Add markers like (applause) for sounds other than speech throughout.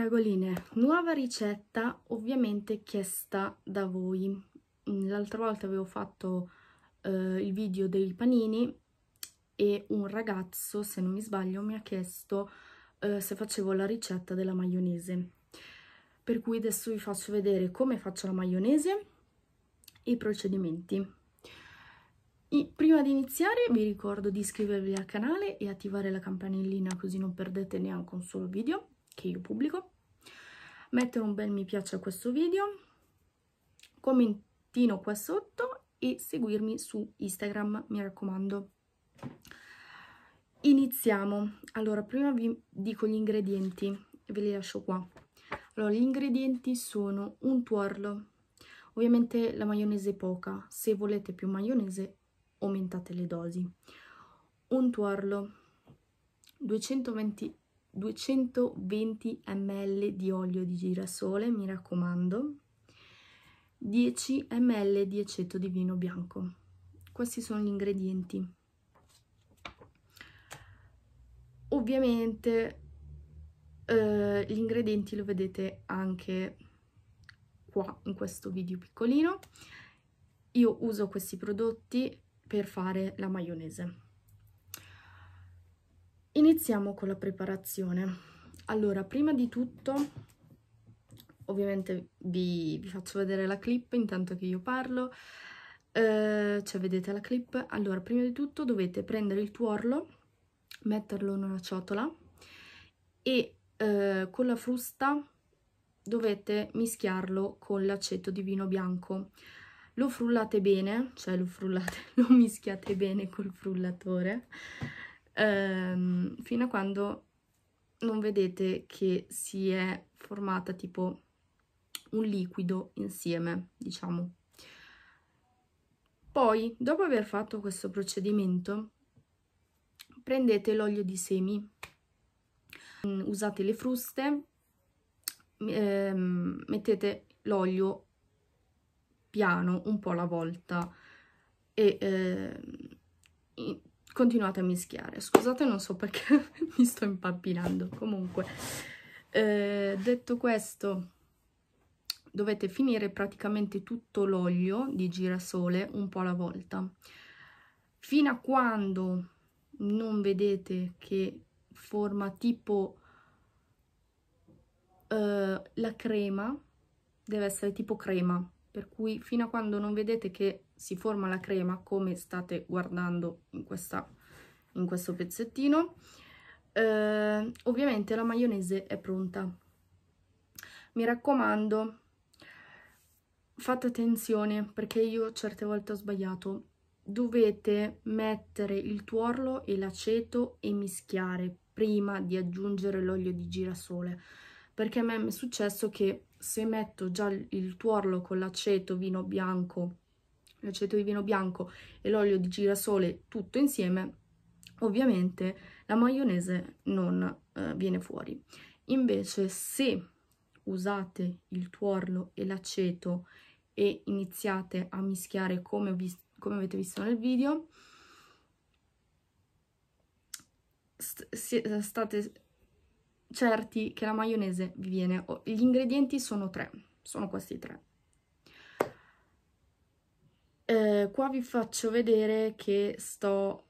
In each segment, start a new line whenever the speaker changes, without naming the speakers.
fragoline nuova ricetta ovviamente chiesta da voi mm, l'altra volta avevo fatto eh, il video dei panini e un ragazzo se non mi sbaglio mi ha chiesto eh, se facevo la ricetta della maionese per cui adesso vi faccio vedere come faccio la maionese e i procedimenti e prima di iniziare vi ricordo di iscrivervi al canale e attivare la campanellina così non perdete neanche un solo video che io pubblico, mettere un bel mi piace a questo video, commentino qua sotto e seguirmi su Instagram, mi raccomando. Iniziamo. Allora, prima vi dico gli ingredienti, ve li lascio qua. Allora, gli ingredienti sono un tuorlo, ovviamente la maionese è poca, se volete più maionese aumentate le dosi. Un tuorlo, 220 220 ml di olio di girasole, mi raccomando, 10 ml di aceto di vino bianco. Questi sono gli ingredienti. Ovviamente eh, gli ingredienti lo vedete anche qua in questo video piccolino. Io uso questi prodotti per fare la maionese. Iniziamo con la preparazione. Allora, prima di tutto, ovviamente vi, vi faccio vedere la clip intanto che io parlo, eh, cioè vedete la clip. Allora, prima di tutto dovete prendere il tuorlo, metterlo in una ciotola e eh, con la frusta dovete mischiarlo con l'aceto di vino bianco. Lo frullate bene, cioè lo frullate, (laughs) lo mischiate bene col frullatore ehm, fino a quando non vedete che si è formata tipo un liquido insieme, diciamo. Poi, dopo aver fatto questo procedimento, prendete l'olio di semi, mm, usate le fruste, ehm, mettete l'olio piano un po' alla volta e eh, continuate a mischiare. Scusate, non so perché (laughs) mi sto impappinando. Comunque, eh, detto questo, dovete finire praticamente tutto l'olio di girasole un po' alla volta. Fino a quando non vedete che forma tipo eh, la crema, deve essere tipo crema, per cui fino a quando non vedete che si forma la crema come state guardando in, questa, in questo pezzettino eh, ovviamente la maionese è pronta mi raccomando fate attenzione perché io certe volte ho sbagliato dovete mettere il tuorlo e l'aceto e mischiare prima di aggiungere l'olio di girasole perché a me è successo che se metto già il tuorlo con l'aceto, vino bianco, l'aceto di vino bianco e l'olio di girasole tutto insieme, ovviamente la maionese non eh, viene fuori. Invece se usate il tuorlo e l'aceto e iniziate a mischiare come, come avete visto nel video, st state certi che la maionese vi viene... Gli ingredienti sono tre, sono questi tre. Eh, qua vi faccio vedere che sto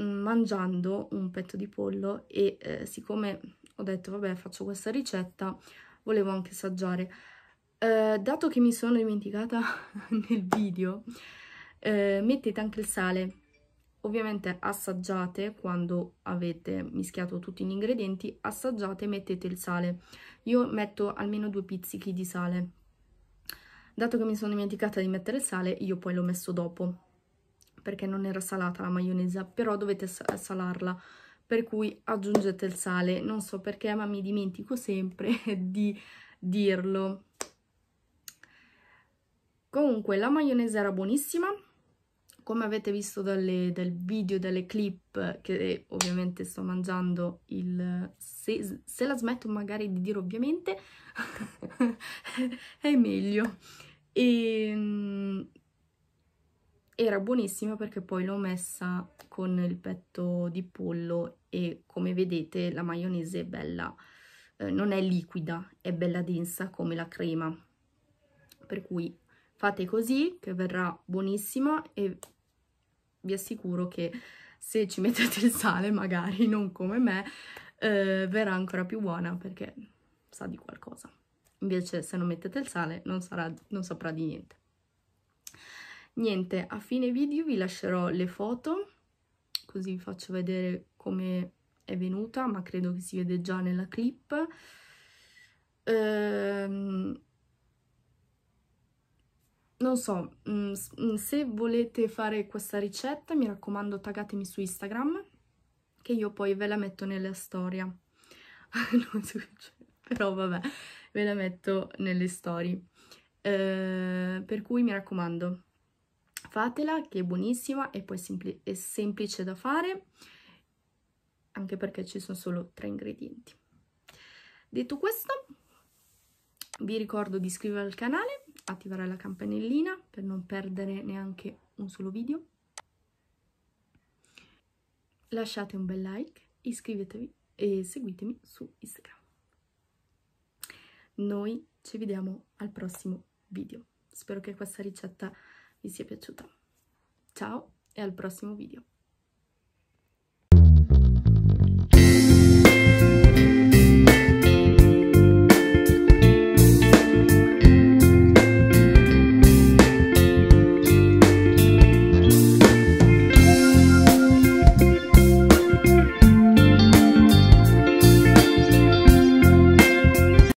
mm, mangiando un petto di pollo e eh, siccome ho detto vabbè faccio questa ricetta volevo anche assaggiare eh, dato che mi sono dimenticata (laughs) nel video eh, mettete anche il sale Ovviamente assaggiate quando avete mischiato tutti gli ingredienti, assaggiate e mettete il sale. Io metto almeno due pizzichi di sale. Dato che mi sono dimenticata di mettere il sale, io poi l'ho messo dopo, perché non era salata la maionese, però dovete salarla, per cui aggiungete il sale. Non so perché, ma mi dimentico sempre (laughs) di dirlo. Comunque, la maionese era buonissima, come avete visto dalle, dal video, dalle clip, che eh, ovviamente sto mangiando il... se, se la smetto magari di dire ovviamente, (laughs) è meglio. E, ehm, era buonissima perché poi l'ho messa con il petto di pollo e come vedete la maionese è bella, eh, non è liquida, è bella densa come la crema. Per cui fate così che verrà buonissima e vi assicuro che se ci mettete il sale, magari (laughs) non come me, eh, verrà ancora più buona perché sa di qualcosa. Invece se non mettete il sale non, sarà, non saprà di niente. Niente, a fine video vi lascerò le foto, così vi faccio vedere come è venuta, ma credo che si vede già nella clip. Ehm non so, mm, mm, se volete fare questa ricetta mi raccomando taggatemi su Instagram che io poi ve la metto nella storia. (laughs) però vabbè, ve la metto nelle storie. Eh, per cui mi raccomando, fatela che è buonissima e poi sempli è semplice da fare, anche perché ci sono solo tre ingredienti. Detto questo, vi ricordo di iscrivervi al canale, attivare la campanellina per non perdere neanche un solo video. Lasciate un bel like, iscrivetevi e seguitemi su Instagram. Noi ci vediamo al prossimo video. Spero che questa ricetta vi sia piaciuta. Ciao e al prossimo video.